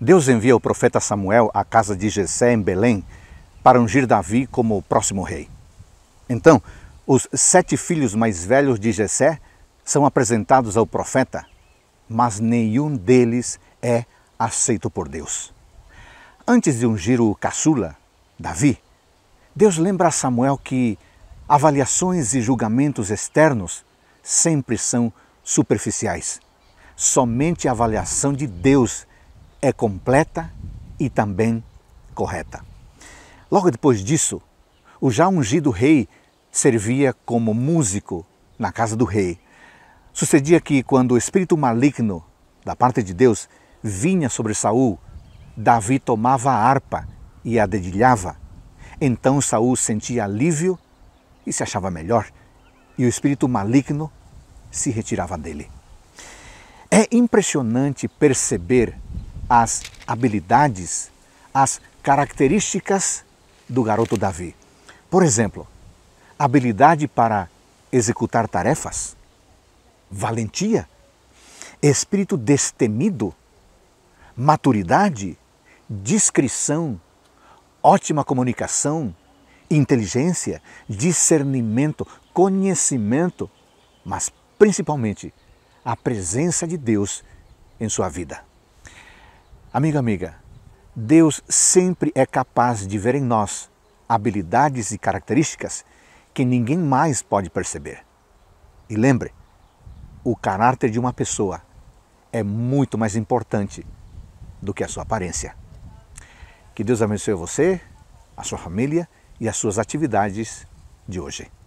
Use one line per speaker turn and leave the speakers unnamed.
Deus envia o profeta Samuel à casa de Jessé em Belém para ungir Davi como o próximo rei. Então, os sete filhos mais velhos de Jessé são apresentados ao profeta, mas nenhum deles é aceito por Deus. Antes de ungir o caçula, Davi, Deus lembra a Samuel que avaliações e julgamentos externos sempre são superficiais. Somente a avaliação de Deus é completa e também correta. Logo depois disso, o já ungido rei servia como músico na casa do rei. Sucedia que quando o espírito maligno da parte de Deus vinha sobre Saul, Davi tomava a harpa e a dedilhava. Então Saul sentia alívio e se achava melhor, e o espírito maligno se retirava dele. É impressionante perceber as habilidades, as características do garoto Davi. Por exemplo, habilidade para executar tarefas, valentia, espírito destemido, maturidade, discrição, ótima comunicação, inteligência, discernimento, conhecimento, mas principalmente a presença de Deus em sua vida. Amigo, amiga, Deus sempre é capaz de ver em nós habilidades e características que ninguém mais pode perceber. E lembre, o caráter de uma pessoa é muito mais importante do que a sua aparência. Que Deus abençoe você, a sua família e as suas atividades de hoje.